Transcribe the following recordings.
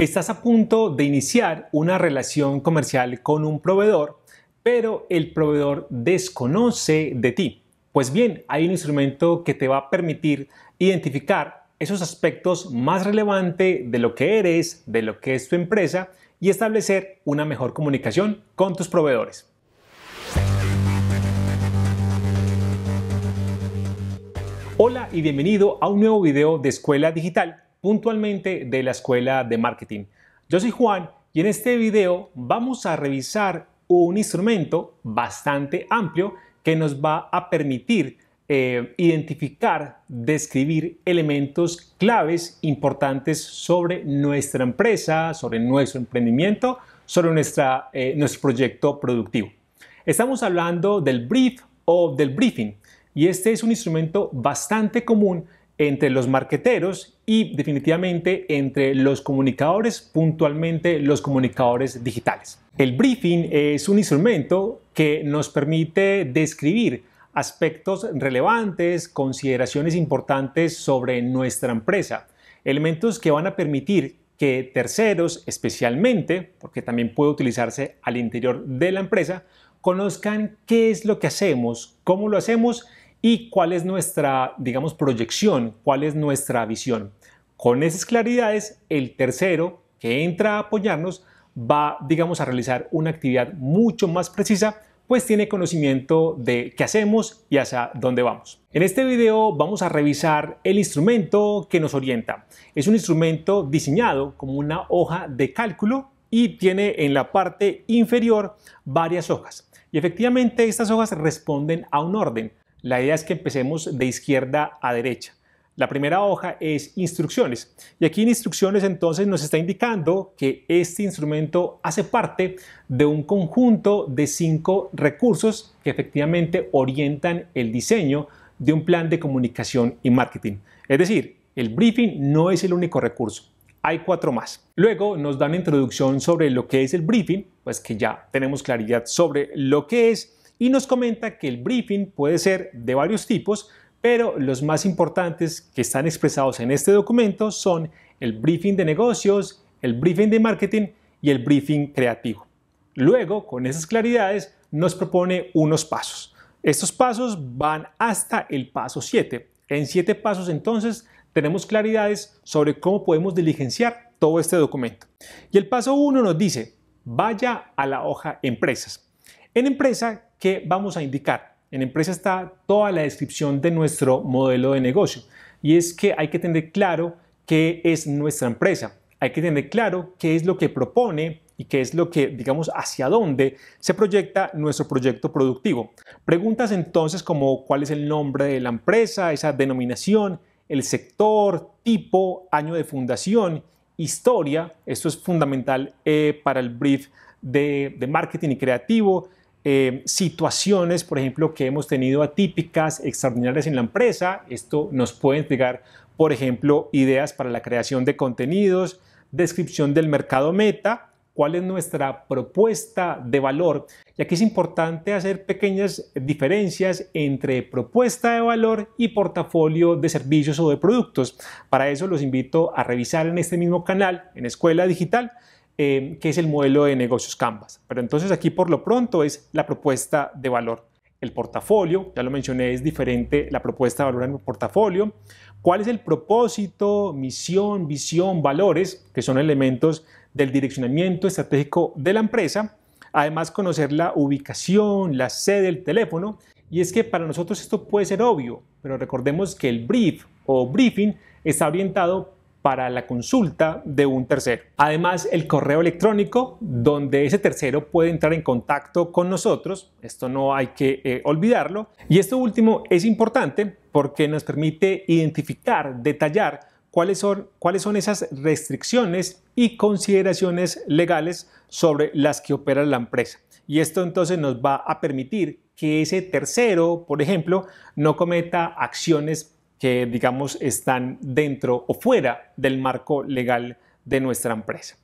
Estás a punto de iniciar una relación comercial con un proveedor, pero el proveedor desconoce de ti. Pues bien, hay un instrumento que te va a permitir identificar esos aspectos más relevantes de lo que eres, de lo que es tu empresa y establecer una mejor comunicación con tus proveedores. Hola y bienvenido a un nuevo video de Escuela Digital puntualmente de la Escuela de Marketing. Yo soy Juan y en este video vamos a revisar un instrumento bastante amplio que nos va a permitir eh, identificar, describir elementos claves importantes sobre nuestra empresa, sobre nuestro emprendimiento, sobre eh, nuestro proyecto productivo. Estamos hablando del brief o del briefing y este es un instrumento bastante común entre los marqueteros y definitivamente entre los comunicadores, puntualmente los comunicadores digitales. El briefing es un instrumento que nos permite describir aspectos relevantes, consideraciones importantes sobre nuestra empresa, elementos que van a permitir que terceros, especialmente, porque también puede utilizarse al interior de la empresa, conozcan qué es lo que hacemos, cómo lo hacemos y cuál es nuestra, digamos, proyección, cuál es nuestra visión. Con esas claridades, el tercero que entra a apoyarnos va, digamos, a realizar una actividad mucho más precisa, pues tiene conocimiento de qué hacemos y hacia dónde vamos. En este video vamos a revisar el instrumento que nos orienta. Es un instrumento diseñado como una hoja de cálculo y tiene en la parte inferior varias hojas. Y efectivamente estas hojas responden a un orden. La idea es que empecemos de izquierda a derecha. La primera hoja es instrucciones. Y aquí en instrucciones entonces nos está indicando que este instrumento hace parte de un conjunto de cinco recursos que efectivamente orientan el diseño de un plan de comunicación y marketing. Es decir, el briefing no es el único recurso. Hay cuatro más. Luego nos dan introducción sobre lo que es el briefing, pues que ya tenemos claridad sobre lo que es y nos comenta que el briefing puede ser de varios tipos, pero los más importantes que están expresados en este documento son el briefing de negocios, el briefing de marketing y el briefing creativo. Luego, con esas claridades, nos propone unos pasos. Estos pasos van hasta el paso 7. En 7 pasos entonces tenemos claridades sobre cómo podemos diligenciar todo este documento. Y el paso 1 nos dice, vaya a la hoja empresas. En empresa que vamos a indicar. En empresa está toda la descripción de nuestro modelo de negocio y es que hay que tener claro qué es nuestra empresa, hay que tener claro qué es lo que propone y qué es lo que, digamos, hacia dónde se proyecta nuestro proyecto productivo. Preguntas entonces como cuál es el nombre de la empresa, esa denominación, el sector, tipo, año de fundación, historia, esto es fundamental eh, para el brief de marketing y creativo, eh, situaciones, por ejemplo, que hemos tenido atípicas, extraordinarias en la empresa. Esto nos puede entregar, por ejemplo, ideas para la creación de contenidos, descripción del mercado meta, cuál es nuestra propuesta de valor. Y aquí es importante hacer pequeñas diferencias entre propuesta de valor y portafolio de servicios o de productos. Para eso los invito a revisar en este mismo canal, en Escuela Digital, Em, que es el modelo de negocios Canvas. Pero entonces aquí por lo pronto es la propuesta de valor. El portafolio, ya lo mencioné, es diferente la propuesta de valor en el portafolio. ¿Cuál es el propósito, misión, visión, valores, que son elementos del direccionamiento estratégico de la empresa? Además, conocer la ubicación, la sede, el teléfono. Y es que para nosotros esto puede ser obvio, pero recordemos que el brief o briefing está orientado para la consulta de un tercero. Además, el correo electrónico donde ese tercero puede entrar en contacto con nosotros, esto no hay que eh, olvidarlo. Y esto último es importante porque nos permite identificar, detallar cuáles son, cuáles son esas restricciones y consideraciones legales sobre las que opera la empresa. Y esto entonces nos va a permitir que ese tercero, por ejemplo, no cometa acciones que, digamos, están dentro o fuera del marco legal de nuestra empresa.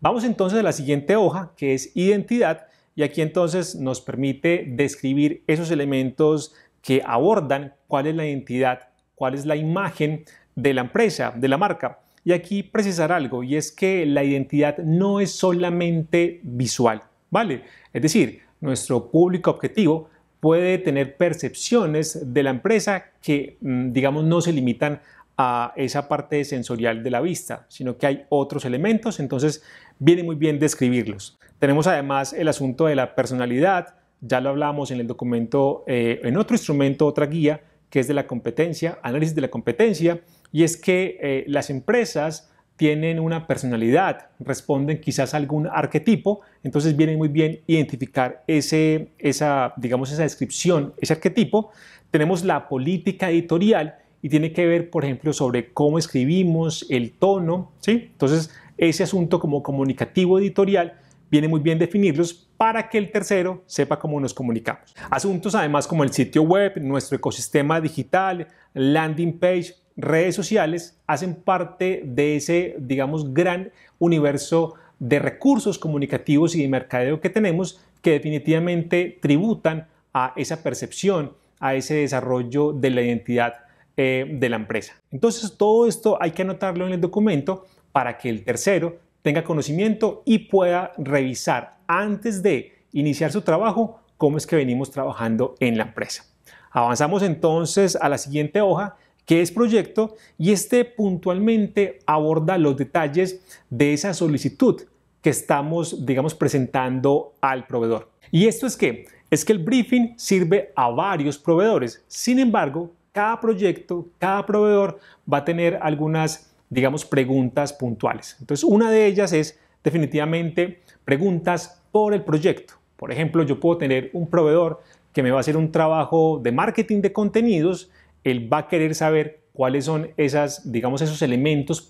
Vamos entonces a la siguiente hoja, que es identidad, y aquí entonces nos permite describir esos elementos que abordan cuál es la identidad, cuál es la imagen de la empresa, de la marca. Y aquí precisar algo, y es que la identidad no es solamente visual, ¿vale? Es decir, nuestro público objetivo puede tener percepciones de la empresa que, mm, digamos, no se limitan a esa parte sensorial de la vista, sino que hay otros elementos, entonces viene muy bien describirlos. Tenemos además el asunto de la personalidad, ya lo hablamos en el documento, eh, en otro instrumento, otra guía, que es de la competencia, análisis de la competencia, y es que eh, las empresas tienen una personalidad, responden quizás a algún arquetipo, entonces viene muy bien identificar ese, esa, digamos, esa descripción, ese arquetipo. Tenemos la política editorial y tiene que ver, por ejemplo, sobre cómo escribimos, el tono, ¿sí? Entonces, ese asunto como comunicativo editorial viene muy bien definirlos para que el tercero sepa cómo nos comunicamos. Asuntos además como el sitio web, nuestro ecosistema digital, landing page, redes sociales hacen parte de ese, digamos, gran universo de recursos comunicativos y de mercadeo que tenemos que definitivamente tributan a esa percepción, a ese desarrollo de la identidad eh, de la empresa. Entonces, todo esto hay que anotarlo en el documento para que el tercero tenga conocimiento y pueda revisar antes de iniciar su trabajo cómo es que venimos trabajando en la empresa. Avanzamos entonces a la siguiente hoja que es proyecto y este puntualmente aborda los detalles de esa solicitud que estamos, digamos, presentando al proveedor. Y esto es que es que el briefing sirve a varios proveedores. Sin embargo, cada proyecto, cada proveedor va a tener algunas, digamos, preguntas puntuales. Entonces, una de ellas es definitivamente preguntas por el proyecto. Por ejemplo, yo puedo tener un proveedor que me va a hacer un trabajo de marketing de contenidos él va a querer saber cuáles son esas, digamos, esos elementos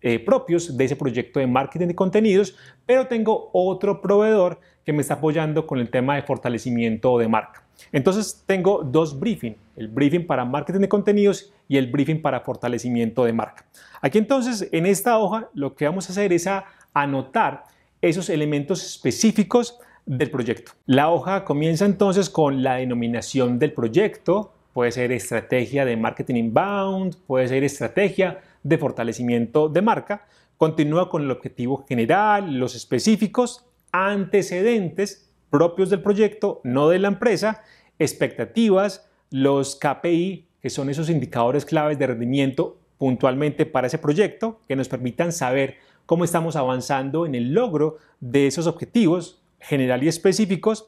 eh, propios de ese proyecto de marketing de contenidos, pero tengo otro proveedor que me está apoyando con el tema de fortalecimiento de marca. Entonces tengo dos briefings, el briefing para marketing de contenidos y el briefing para fortalecimiento de marca. Aquí entonces en esta hoja lo que vamos a hacer es a anotar esos elementos específicos del proyecto. La hoja comienza entonces con la denominación del proyecto, puede ser estrategia de marketing inbound, puede ser estrategia de fortalecimiento de marca. Continúa con el objetivo general, los específicos, antecedentes propios del proyecto, no de la empresa, expectativas, los KPI, que son esos indicadores claves de rendimiento puntualmente para ese proyecto, que nos permitan saber cómo estamos avanzando en el logro de esos objetivos general y específicos,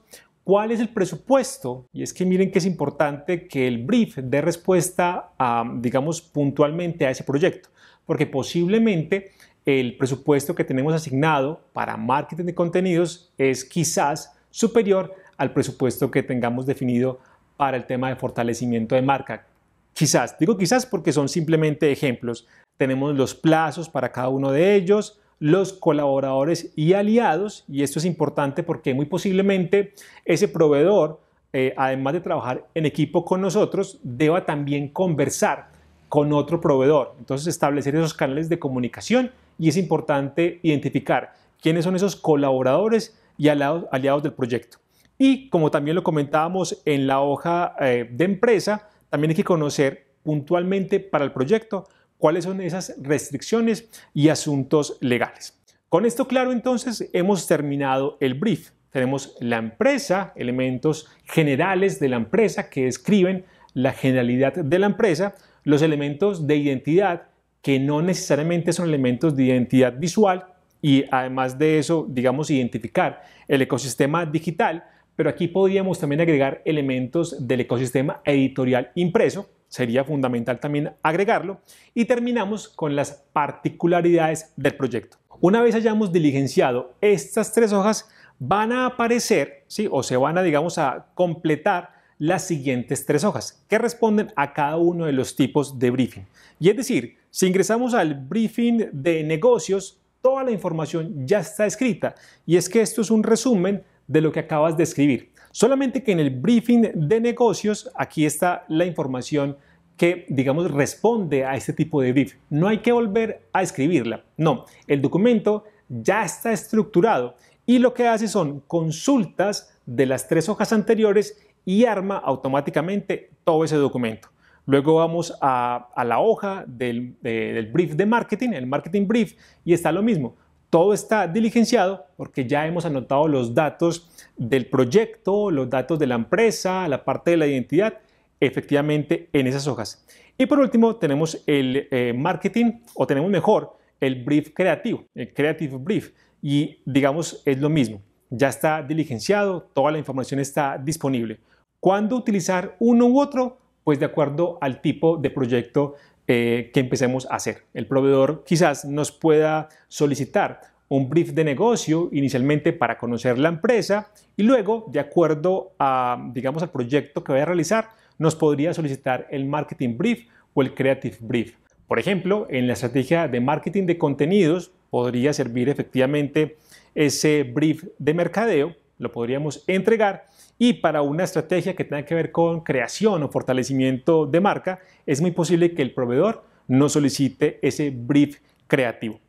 ¿Cuál es el presupuesto? Y es que miren que es importante que el brief dé respuesta, digamos, puntualmente a ese proyecto, porque posiblemente el presupuesto que tenemos asignado para marketing de contenidos es quizás superior al presupuesto que tengamos definido para el tema de fortalecimiento de marca. Quizás, digo quizás porque son simplemente ejemplos. Tenemos los plazos para cada uno de ellos, los colaboradores y aliados, y esto es importante porque muy posiblemente ese proveedor, eh, además de trabajar en equipo con nosotros, deba también conversar con otro proveedor. Entonces establecer esos canales de comunicación y es importante identificar quiénes son esos colaboradores y aliados, del proyecto. Y como también lo comentábamos en la hoja eh, de empresa, también hay que conocer puntualmente para el proyecto cuáles son esas restricciones y asuntos legales. Con esto claro, entonces hemos terminado el brief. Tenemos la empresa, elementos generales de la empresa que describen la generalidad de la empresa, los elementos de identidad que no necesariamente son elementos de identidad visual y además de eso, digamos, identificar el ecosistema digital, pero aquí podríamos también agregar elementos del ecosistema editorial impreso sería fundamental también agregarlo. Y terminamos con las particularidades del proyecto. Una vez hayamos diligenciado estas tres hojas, van a aparecer, ¿sí? o se van a, digamos, a completar las siguientes tres hojas que responden a cada uno de los tipos de briefing. Y es decir, si ingresamos al briefing de negocios, toda la información ya está escrita y es que esto es un resumen de lo que acabas de escribir. Solamente que en el briefing de negocios, aquí está la información que, digamos, responde a este tipo de brief. No hay que volver a escribirla. No, el documento ya está estructurado y lo que hace son consultas de las tres hojas anteriores y arma automáticamente todo ese documento. Luego vamos a, la hoja del, del brief de marketing, el marketing brief, y está lo mismo. Todo está diligenciado porque ya hemos anotado los datos del proyecto, los datos de la empresa, la parte de la identidad, efectivamente en esas hojas. Y por último tenemos el eh, marketing o tenemos mejor el brief creativo, el creative brief y digamos es lo mismo. Ya está diligenciado, toda la información está disponible. ¿Cuándo utilizar uno u otro? Pues de acuerdo al tipo de proyecto eh, que empecemos a hacer. El proveedor quizás nos pueda solicitar un brief de negocio inicialmente para conocer la empresa y luego, de acuerdo a, digamos, al proyecto que vaya a realizar, nos podría solicitar el marketing brief o el creative brief. Por ejemplo, en la estrategia de marketing de contenidos podría servir efectivamente ese brief de mercadeo, lo podríamos entregar y para una estrategia que tenga que ver con creación o fortalecimiento de marca, es muy posible que el proveedor no solicite ese brief creativo.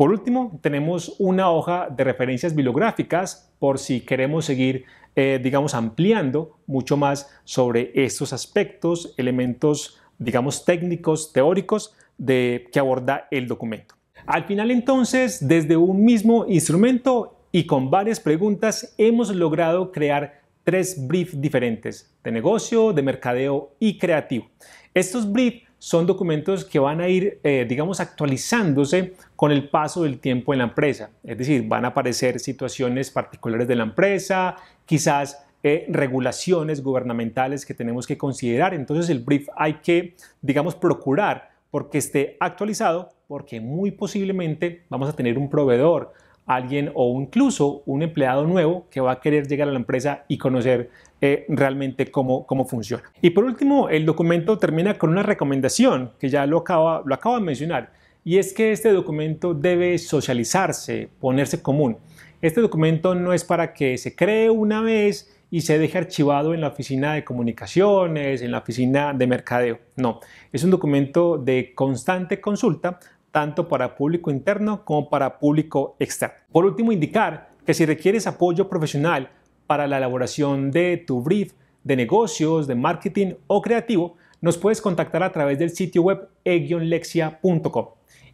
Por último, tenemos una hoja de referencias bibliográficas por si queremos seguir, eh, digamos, ampliando mucho más sobre estos aspectos, elementos, digamos, técnicos, teóricos de, que aborda el documento. Al final entonces, desde un mismo instrumento y con varias preguntas, hemos logrado crear tres briefs diferentes de negocio, de mercadeo y creativo. Estos briefs son documentos que van a ir, eh, digamos, actualizándose con el paso del tiempo en la empresa. Es decir, van a aparecer situaciones particulares de la empresa, quizás eh, regulaciones gubernamentales que tenemos que considerar. Entonces el brief hay que, digamos, procurar porque esté actualizado, porque muy posiblemente vamos a tener un proveedor, alguien o incluso un empleado nuevo que va a querer llegar a la empresa y conocer eh, realmente cómo, funciona. Y por último, el documento termina con una recomendación que ya lo, acaba, lo acabo de mencionar, y es que este documento debe socializarse, ponerse común. Este documento no es para que se cree una vez y se deje archivado en la oficina de comunicaciones, en la oficina de mercadeo. No, es un documento de constante consulta tanto para público interno como para público externo. Por último, indicar que si requieres apoyo profesional para la elaboración de tu brief de negocios, de marketing o creativo, nos puedes contactar a través del sitio web e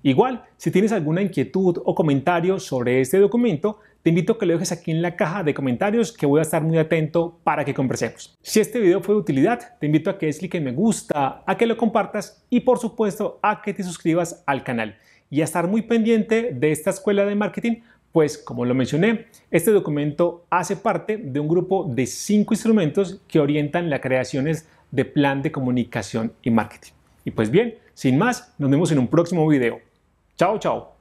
Igual, si tienes alguna inquietud o comentario sobre este documento, te invito a que lo dejes aquí en la caja de comentarios que voy a estar muy atento para que conversemos. Si este video fue de utilidad, te invito a que des like en me gusta, a que lo compartas y por supuesto a que te suscribas al canal y a estar muy pendiente de esta escuela de marketing pues como lo mencioné, este documento hace parte de un grupo de cinco instrumentos que orientan las creaciones de plan de comunicación y marketing. Y pues bien, sin más, nos vemos en un próximo video. Chao, chao.